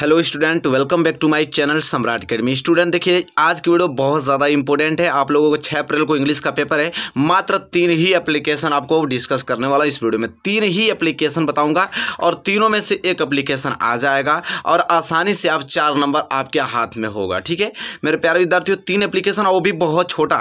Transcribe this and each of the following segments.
Hello student welcome back to my channel Samrat academy student देखिए आज की वीडियो बहुत ज़्यादा इंपॉर्टेंट है आप लोगों को 6 अप्रैल को इंग्लिश का पेपर है मात्र तीन ही एप्लीकेशन आपको डिस्कस करने वाला इस वीडियो में तीन ही एप्लीकेशन बताऊंगा और तीनों में से एक एप्लीकेशन आ जाएगा और आसानी से आप चार नंबर आपके हाथ में होगा ठीक है मेरे प्यारे विद्यार्थियों तीन एप्लीकेशन वो भी बहुत छोटा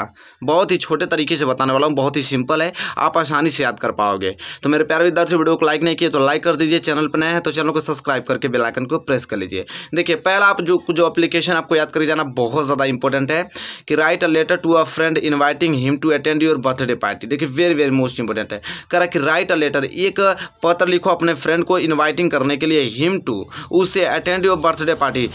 बहुत ही छोटे तरीके से बताने वाला हूँ बहुत ही सिंपल है आप आसानी से याद कर पाओगे तो मेरे प्यारे विद्यार्थियों वीडियो को लाइक नहीं किए तो लाइक कर दीजिए चैनल पर नया है तो चैनल को सब्सक्राइब करके बेलाइकन को प्रेस कर लीजिए लीजिए देखिए पहला आप जो जो एप्लीकेशन आपको याद कर जाना बहुत ज़्यादा इंपॉर्टेंट है कि write a letter to a friend inviting him to attend your birthday party देखिए वेरी वेरी मोस्ट इंपॉर्टेंट है कह रहा कि राइट अ लेटर एक पत्र लिखो अपने फ्रेंड को इन्वाइटिंग करने के लिए हिम टू उसे attend your birthday party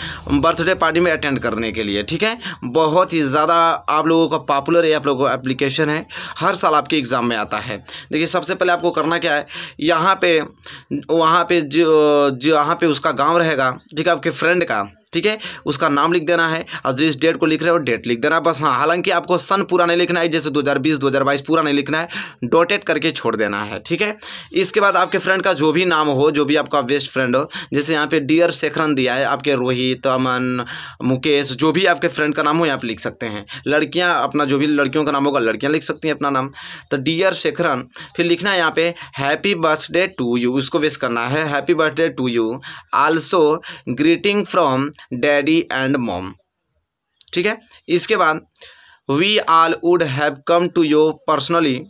birthday party में अटेंड करने के लिए ठीक है बहुत ही ज़्यादा आप लोगों का पॉपुलर है आप लोगों का एप्लीकेशन है हर साल आपके एग्ज़ाम में आता है देखिए सबसे पहले आपको करना क्या है यहाँ पे वहाँ पे जो जो यहाँ पे उसका गांव रहेगा ठीक है आपके फ्रेंड का ठीक है उसका नाम लिख देना है और जिस डेट को लिख रहे हो डेट लिख देना बस हाँ हालांकि आपको सन पूरा नहीं लिखना है जैसे 2020 2022 पूरा नहीं लिखना है डोटेट करके छोड़ देना है ठीक है इसके बाद आपके फ्रेंड का जो भी नाम हो जो भी आपका बेस्ट फ्रेंड हो जैसे यहाँ पे डियर शेखरन दिया है आपके रोहित अमन मुकेश जो भी आपके फ्रेंड का नाम हो यहाँ पर लिख सकते हैं लड़कियाँ अपना जो भी लड़कियों का नाम होगा लड़कियाँ लिख सकती हैं अपना नाम तो डियर शेखरन फिर लिखना है यहाँ पे हैप्पी बर्थडे टू यू उसको वेस्ट करना है happy birthday to you also greeting from daddy and mom ठीक है इसके बाद we all would have come to your personally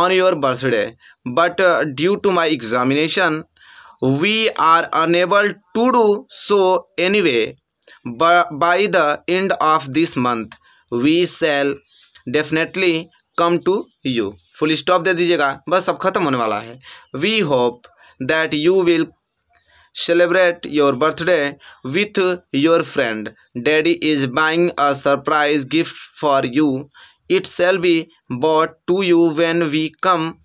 on your birthday but due to my examination we are unable to do so anyway by the end of this month we shall definitely come to you full stop दे दीजिएगा बस अब खत्म होने वाला है we hope that you will celebrate your birthday with your friend. Daddy is buying a surprise gift for you. It shall be bought to you when we come.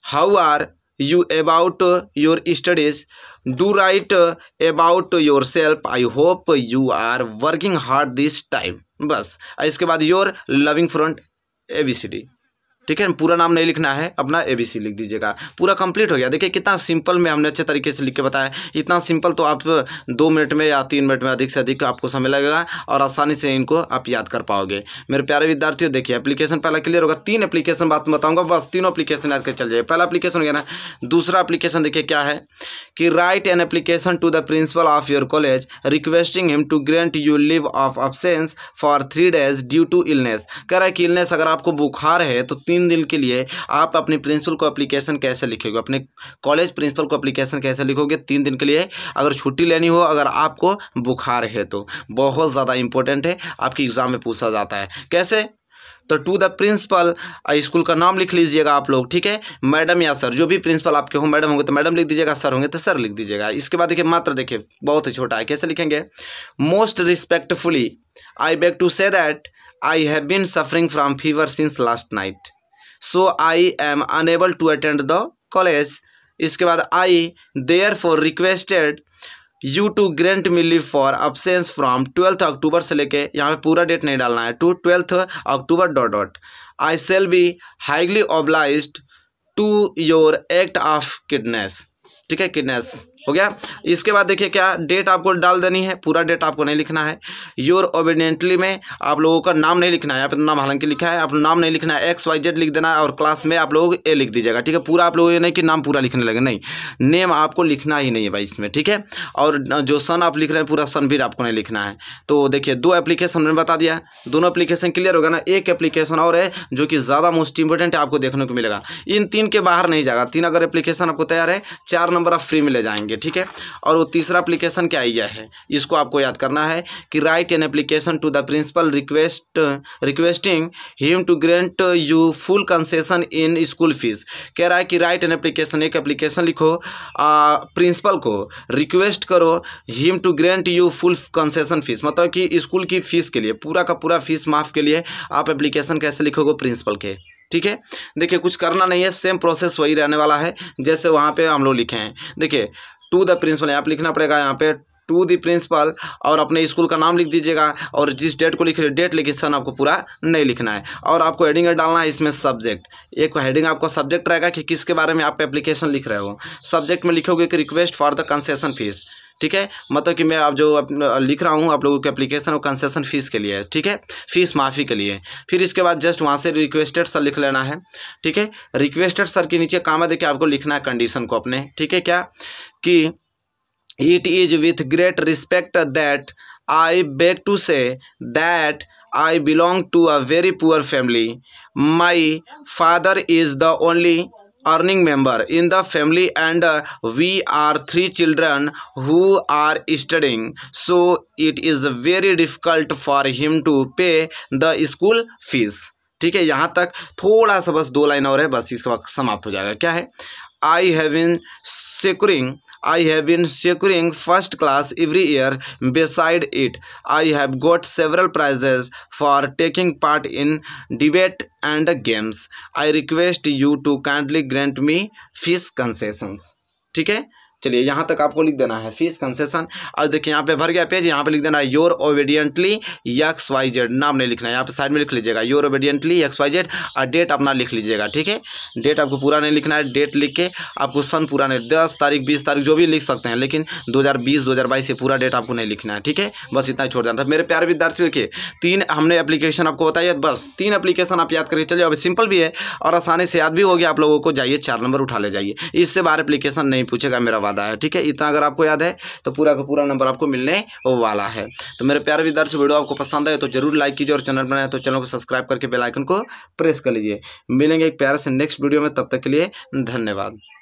How are you about your studies? Do write about yourself. I hope you are working hard this time. बस इसके बाद your loving friend A B C D ठीक है पूरा नाम नहीं लिखना है अपना ए बी सी लिख दीजिएगा पूरा कंप्लीट हो गया देखिए कितना सिंपल में हमने अच्छे तरीके से लिख के बताया इतना सिंपल तो आप दो मिनट में या तीन मिनट में अधिक से अधिक आपको समय लगेगा और आसानी से इनको आप याद कर पाओगे मेरे प्यारे विद्यार्थियों देखिए एप्लीकेशन पहला क्लियर होगा तीन एप्लीकेशन बात बताऊँगा बस तीनों एप्लीकेशन याद कर चल जाइए पहला एप्लीकेशन हो गया ना दूसरा अप्लीकेशन देखिए क्या है कि write an application to the principal of your college requesting him to grant you leave of absence for three days due to illness कह रहा है कि इलनेस अगर आपको बुखार है तो तीन तीन दिन के लिए आप अपने प्रिंसिपल को अप्लीकेशन कैसे लिखोगे अपने कॉलेज प्रिंसिपल को अप्लीकेशन कैसे लिखोगे तीन दिन के लिए अगर छुट्टी लेनी हो अगर आपको बुखार है तो बहुत ज़्यादा इंपॉर्टेंट है आपकी एग्ज़ाम में पूछा जाता है कैसे तो टू द प्रिंसिपल स्कूल का नाम लिख लीजिएगा आप लोग ठीक है मैडम या सर जो भी प्रिंसिपल आपके हो मैडम होंगे तो मैडम लिख दीजिएगा सर होंगे तो सर लिख दीजिएगा इसके बाद देखिए मात्र देखिए बहुत ही छोटा है कैसे लिखेंगे most respectfully I beg to say that I have been suffering from fever since last night so I am unable to attend the college इसके बाद I therefore requested you to grant me leave for absence from twelfth October से लेके यहाँ पे पूरा date नहीं डालना है to twelfth October dot dot I shall be highly obliged to your act of kindness ठीक है किडनेस हो गया इसके बाद देखिए क्या डेट आपको डाल देनी है पूरा डेट आपको नहीं लिखना है योर ओबिडेंटली में आप लोगों का नाम नहीं लिखना है यहाँ पर तो नाम हालांकि लिखा है आप नाम नहीं लिखना है एक्स वाई जेड लिख देना है और क्लास में आप लोग ए लिख दीजिएगा ठीक है पूरा आप लोग ये नहीं कि नाम पूरा लिखने लगे नहीं नेम आपको लिखना ही नहीं है भाई इसमें ठीक है और जो सन आप लिख रहे हैं पूरा सन भी आपको नहीं लिखना है तो देखिए दो एप्लीकेशन मैंने बता दिया दोनों एप्लीकेशन क्लियर होगा ना एक एप्लीकेशन और है जो कि ज़्यादा मोस्ट इंपॉर्टेंट है आपको देखने को मिलेगा इन तीन के बाहर नहीं जाएगा तीन अगर एप्लीकेशन आपको तैयार है चार नंबर आप फ्री में ले जाएंगे करेंगे ठीक है और वो तीसरा अप्लीकेशन क्या आइया है इसको आपको याद करना है कि write an application to the principal request requesting him to grant you full concession in school fees कह रहा है कि राइट एन एप्लीकेशन एक एप्लीकेशन लिखो प्रिंसिपल को रिक्वेस्ट करो him to grant you full concession fees मतलब कि स्कूल की फ़ीस के लिए पूरा का पूरा फीस माफ़ के लिए आप एप्लीकेशन कैसे लिखोगे प्रिंसिपल के ठीक है देखिए कुछ करना नहीं है सेम प्रोसेस वही रहने वाला है जैसे वहाँ पे हम लोग लिखे हैं देखिए टू द प्रिंसिपल यहाँ पर लिखना पड़ेगा यहाँ पे टू द प्रिंसिपल और अपने स्कूल का नाम लिख दीजिएगा और जिस डेट को लिख रहे डेट लिखी सन आपको पूरा नहीं लिखना है और आपको हेडिंग डालना है इसमें सब्जेक्ट एक हेडिंग आपका सब्जेक्ट रहेगा कि किसके बारे में आप एप्लीकेशन लिख रहे हो सब्जेक्ट में लिखोगे कि request for the concession fees ठीक है मतलब कि मैं आप जो लिख रहा हूँ आप लोगों के अप्लीकेशन और कंसेशन फीस के लिए ठीक है फीस माफ़ी के लिए फिर इसके बाद जस्ट वहाँ से रिक्वेस्टेड सर लिख लेना है ठीक है रिक्वेस्टेड सर के नीचे काम देखिए आपको लिखना है कंडीशन को अपने ठीक है क्या कि it is with great respect that I beg to say that I belong to a very poor family my father is the only earning member in the family and we are three children who are studying so it is very difficult for him to pay the school fees ठीक है यहाँ तक थोड़ा सा बस दो line और है बस इसका समाप्त हो जाएगा क्या है I have been securing I have been securing first class every year. Beside it, I have got several prizes for taking part in debate and games. I request you to kindly grant me fees concessions. ठीक है चलिए यहाँ तक आपको लिख देना है fees concession और देखिए यहाँ पे भर गया पेज यहाँ पे लिख देना है your obediently X Y Z नाम नहीं लिखना है यहाँ पे साइड में लिख लीजिएगा your obediently X Y Z और डेट अपना लिख लीजिएगा ठीक है डेट आपको पूरा नहीं लिखना है डेट लिख के आपको सन पूरा नहीं दस तारीख बीस तारीख जो भी लिख सकते हैं लेकिन दो हज़ार बीस दो हज़ार बाईस से पूरा डेट आपको नहीं लिखना है ठीक है बस इतना ही छोड़ देना था मेरे प्यारे विद्यार्थियों के तीन हमने अप्लीकेशन आपको बताया बस तीन अपलीकेशन आप याद करके चलिए अभी सिंपल भी है और आसानी से याद भी होगी आप लोगों को जाइए चार नंबर उठा ले जाइए इससे बाहर अपलीकेशन नहीं पूछेगा मेरा याद आया ठीक है इतना अगर आपको याद है तो पूरा का पूरा नंबर आपको मिलने वाला है तो मेरे प्यारे विद्यार्थी वीडियो आपको पसंद आए तो जरूर लाइक कीजिए और चैनल बनाए तो चैनल को सब्सक्राइब करके बेलाइकन को प्रेस कर लीजिए मिलेंगे एक प्यारे से नेक्स्ट वीडियो में तब तक के लिए धन्यवाद